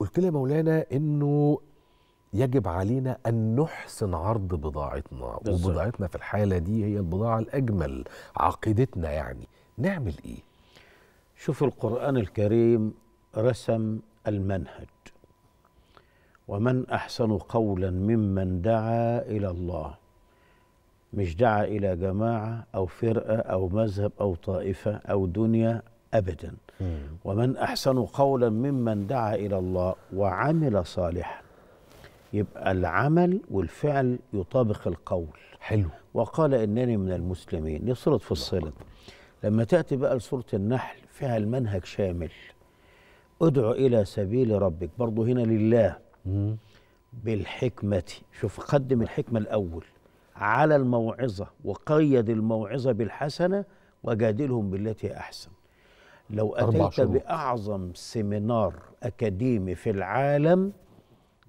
قلت لي مولانا انه يجب علينا ان نحسن عرض بضاعتنا وبضاعتنا في الحاله دي هي البضاعه الاجمل عقيدتنا يعني نعمل ايه شوف القران الكريم رسم المنهج ومن احسن قولا ممن دعا الى الله مش دعا الى جماعه او فرقه او مذهب او طائفه او دنيا أبدا ومن أحسن قولا ممن دعا إلى الله وعمل صالحا يبقى العمل والفعل يطابق القول حلو وقال إنني من المسلمين نصرت في الصلة لما تأتي بقى لسورة النحل فيها المنهج شامل ادعو إلى سبيل ربك برضه هنا لله مم. بالحكمة شوف قدم الحكمة الأول على الموعظة وقيد الموعظة بالحسنة وجادلهم بالتي أحسن لو أتيت بأعظم سيمينار أكاديمي في العالم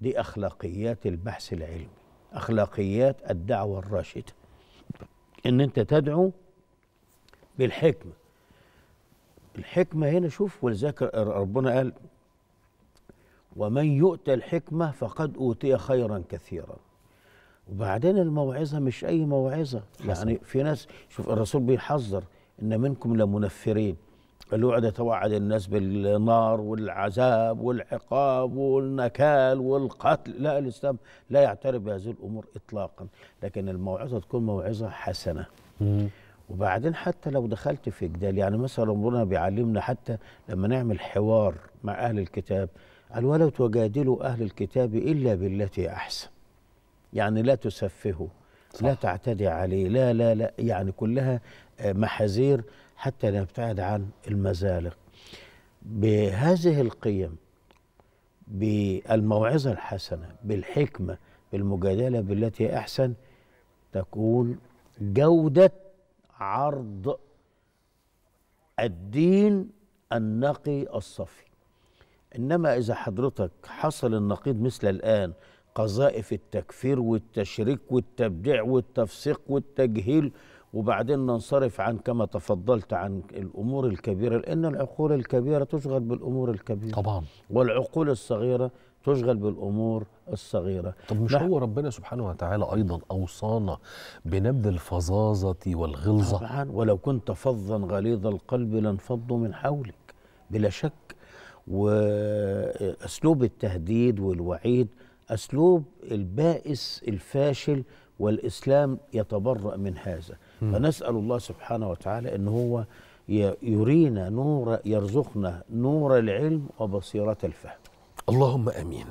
دي أخلاقيات البحث العلمي أخلاقيات الدعوة الراشدة إن أنت تدعو بالحكمة الحكمة هنا شوف ولذلك ربنا قال ومن يؤتى الحكمة فقد أوتي خيرا كثيرا وبعدين الموعظة مش أي موعظة يعني في ناس شوف الرسول بيحذر إن منكم لمنفرين الوعد توعد الناس بالنار والعذاب والعقاب والنكال والقتل لا الإسلام لا يعترف بهذه الأمور إطلاقا لكن الموعظة تكون موعظة حسنة وبعدين حتى لو دخلت في جدال يعني مثلا ربنا بيعلمنا حتى لما نعمل حوار مع أهل الكتاب قال ولا تجادلوا أهل الكتاب إلا بالتي أحسن يعني لا تسفهوا صح. لا تعتدي عليه لا لا لا يعني كلها آه، محاذير حتى نبتعد عن المزالق بهذه القيم بالموعظة الحسنة بالحكمة بالمجادلة بالتي أحسن تكون جودة عرض الدين النقي الصفي إنما إذا حضرتك حصل النقيض مثل الآن قذائف التكفير والتشريك والتبديع والتفسيق والتجهيل وبعدين ننصرف عن كما تفضلت عن الامور الكبيره لان العقول الكبيره تشغل بالامور الكبيره طبعا والعقول الصغيره تشغل بالامور الصغيره طب مش هو ربنا سبحانه وتعالى ايضا اوصانا بنبذ الفظاظه والغلظه طبعا ولو كنت فظا غليظ القلب لانفضوا من حولك بلا شك واسلوب التهديد والوعيد أسلوب البائس الفاشل والإسلام يتبرأ من هذا م. فنسأل الله سبحانه وتعالى أن هو يرينا نور يرزقنا نور العلم وبصيرة الفهم اللهم أمين